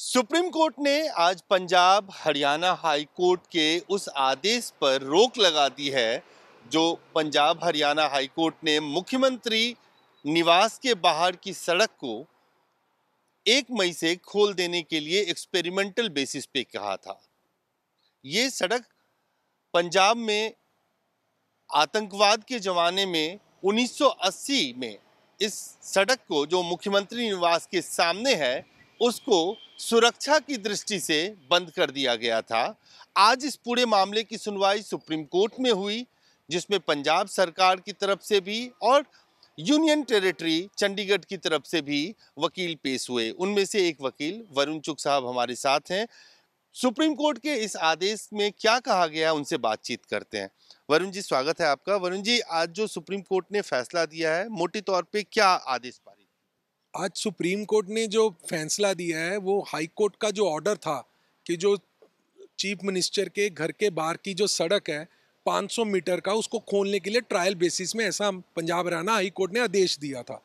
supreme Court ने आज Punjab Haryana high court के उस आदेश पर रोक लगा दी है जो पंजाब हरियाणा हाई कोर्ट ने मुख्यमंत्री निवास के बाहर की सड़क को एक मई से खोल देने के लिए एक्सपेरिमेंटल बेसिस पे कहा था ये सड़क पंजाब में आतंकवाद के ज़माने में 1980 में इस सड़क को जो मुख्यमंत्री निवास के सामने है उसको सुरक्षा की दृष्टि से बंद कर दिया गया था आज इस पूरे मामले की सुनवाई सुप्रीम कोर्ट में हुई जिसमें पंजाब सरकार की तरफ से भी और यूनियन टेरिटरी चंडीगढ़ की तरफ से भी वकील पेश हुए उनमें से एक वकील वरुण चुक साहब हमारे साथ हैं सुप्रीम कोर्ट के इस आदेश में क्या कहा गया उनसे बातचीत करते हैं वरुण जी स्वागत है आपका वरुण जी आज जो सुप्रीम कोर्ट ने फैसला दिया है मोटे तौर पे क्या आदेश पारित आज सुप्रीम कोर्ट ने जो फैसला दिया है वो हाई कोर्ट का जो ऑर्डर था कि जो चीफ मिनिस्टर के घर के बाहर की जो सड़क है 500 मीटर का उसको खोलने के लिए ट्रायल बेसिस में ऐसा पंजाब हरियाणा हाई कोर्ट ने आदेश दिया था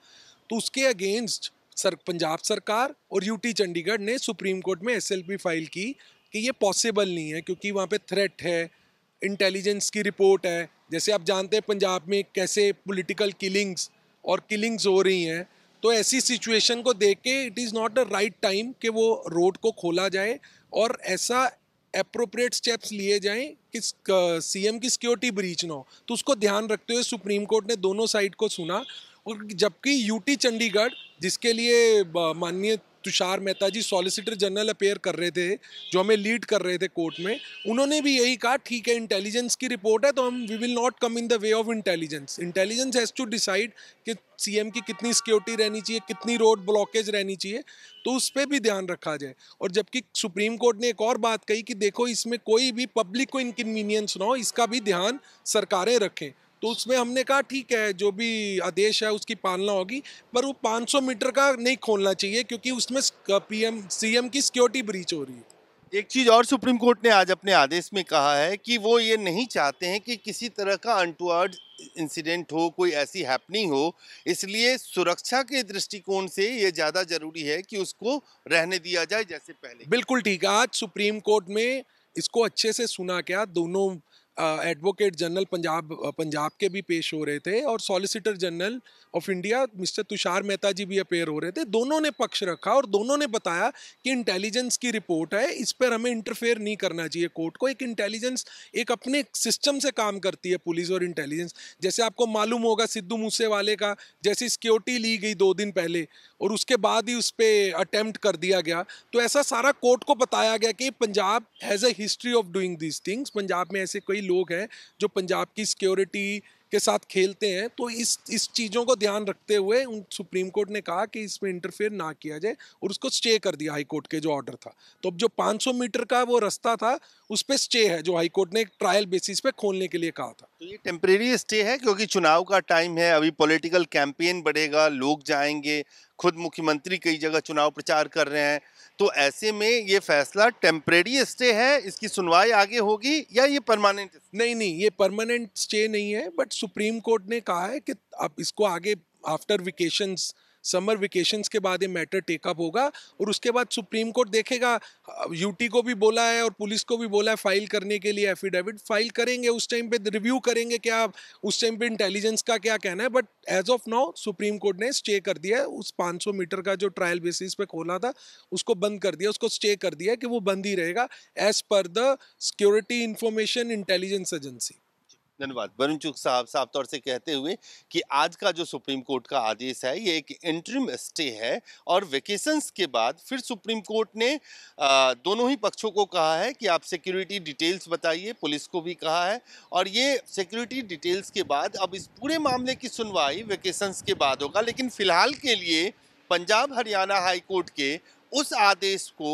तो उसके अगेंस्ट सर पंजाब सरकार और यूटी चंडीगढ़ ने सुप्रीम कोर्ट में एस फाइल की कि ये पॉसिबल नहीं है क्योंकि वहाँ पे थ्रेट है इंटेलिजेंस की रिपोर्ट है जैसे आप जानते हैं पंजाब में कैसे पॉलिटिकल किलिंग्स और किलिंग्स हो रही हैं तो ऐसी सिचुएशन को देख के it is not the right time कि वो रोड को खोला जाए और ऐसा अप्रोप्रिएट स्टेप्स लिए जाएं कि सी की सिक्योरिटी ब्रीच ना हो तो उसको ध्यान रखते हुए सुप्रीम कोर्ट ने दोनों साइड को सुना और जबकि यूटी चंडीगढ़ जिसके लिए माननीय Tushar Mehta ji solicitor general appear कर रहे थे जो हमें लीड कर रहे थे कोर्ट में उन्होंने भी यही कहा ठीक है इंटेलिजेंस की रिपोर्ट है तो हम we will not come in the way of intelligence intelligence has to decide कि सीएम की कितनी सिक्योरिटी रहनी चाहिए कितनी रोड ब्लॉकेज रहनी चाहिए तो उस पर भी ध्यान रखा जाए और जबकि सुप्रीम कोर्ट ने एक और बात कही कि देखो इसमें कोई भी पब्लिक को इनकन्वीनियंस ना हो इसका भी ध्यान सरकारें रखें तो उसमें हमने कहा ठीक है जो भी आदेश है उसकी पालना होगी पर वो 500 मीटर का नहीं खोलना चाहिए क्योंकि उसमें पीएम सीएम की सिक्योरिटी ब्रीच हो रही है एक चीज़ और सुप्रीम कोर्ट ने आज अपने आदेश में कहा है कि वो ये नहीं चाहते हैं कि किसी तरह का अनटुअर्ड इंसिडेंट हो कोई ऐसी हैपनिंग हो इसलिए सुरक्षा के दृष्टिकोण से ये ज़्यादा जरूरी है कि उसको रहने दिया जाए जैसे पहले बिल्कुल ठीक है आज सुप्रीम कोर्ट में इसको अच्छे से सुना क्या दोनों एडवोकेट जनरल पंजाब पंजाब के भी पेश हो रहे थे और solicitor general of India mister Tushar Mehta ji भी अपेयर हो रहे थे दोनों ने पक्ष रखा और दोनों ने बताया कि इंटेलिजेंस की रिपोर्ट है इस पर हमें इंटरफेयर नहीं करना चाहिए कोर्ट को एक इंटेलिजेंस एक अपने सिस्टम से काम करती है पुलिस और इंटेलिजेंस जैसे आपको मालूम होगा सिद्धू मूसे वाले का जैसी सिक्योरिटी ली गई दो दिन पहले और उसके बाद ही उस पर अटैम्प्ट कर दिया गया तो ऐसा सारा कोर्ट को बताया गया कि Punjab has a history of doing these things Punjab में ऐसे कोई भी लोग हैं जो पंजाब की सिक्योरिटी के साथ खेलते हैं तो इस इस चीज़ों को ध्यान रखते हुए उन सुप्रीम कोर्ट ने कहा कि इसमें इंटरफेयर ना किया जाए और उसको स्टे कर दिया हाई कोर्ट के जो ऑर्डर था तो अब जो 500 मीटर का वो रास्ता था उस पर स्टे है जो हाई कोर्ट ने एक ट्रायल बेसिस पे खोलने के लिए कहा था तो ये टेम्परेरी स्टे है क्योंकि चुनाव का टाइम है अभी पॉलिटिकल कैंपेन बढ़ेगा लोग जाएंगे खुद मुख्यमंत्री कई जगह चुनाव प्रचार कर रहे हैं तो ऐसे में ये फैसला टेम्परेरी स्टे है इसकी सुनवाई आगे होगी या ये परमानेंट नहीं नहीं ये परमानेंट स्टे नहीं है बट सुप्रीम कोर्ट ने कहा है कि आप इसको आगे आफ्टर वेकेशंस समर वेकेशंस के बाद ये मैटर टेकअप होगा और उसके बाद सुप्रीम कोर्ट देखेगा यूटी को भी बोला है और पुलिस को भी बोला है फाइल करने के लिए एफिडेविट फाइल करेंगे उस टाइम पे रिव्यू करेंगे क्या उस टाइम पे इंटेलिजेंस का क्या कहना है but as of now Supreme Court ने स्टे कर दिया है उस पाँच मीटर का जो ट्रायल बेसिस पे खोला था उसको बंद कर दिया उसको स्टे कर दिया कि वो बंद ही रहेगा as per the security information intelligence agency धन्यवाद वरुण चुक साहब साफ तौर से कहते हुए कि आज का जो सुप्रीम कोर्ट का आदेश है ये एक इंटरिम स्टे है और वेकेशंस के बाद फिर सुप्रीम कोर्ट ने आ, दोनों ही पक्षों को कहा है कि आप सिक्योरिटी डिटेल्स बताइए पुलिस को भी कहा है और ये सिक्योरिटी डिटेल्स के बाद अब इस पूरे मामले की सुनवाई वेकेशंस के बाद होगा लेकिन फ़िलहाल के लिए पंजाब हरियाणा हाईकोर्ट के उस आदेश को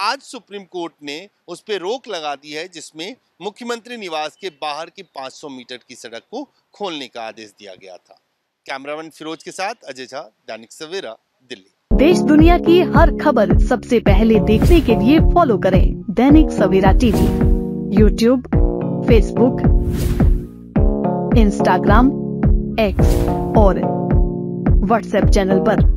आज सुप्रीम कोर्ट ने उस पर रोक लगा दी है जिसमें मुख्यमंत्री निवास के बाहर की 500 मीटर की सड़क को खोलने का आदेश दिया गया था कैमरामैन फिरोज के साथ अजय झा दैनिक सवेरा दिल्ली देश दुनिया की हर खबर सबसे पहले देखने के लिए फॉलो करें Dainik Savera TV YouTube Facebook Instagram X और व्हाट्सएप चैनल आरोप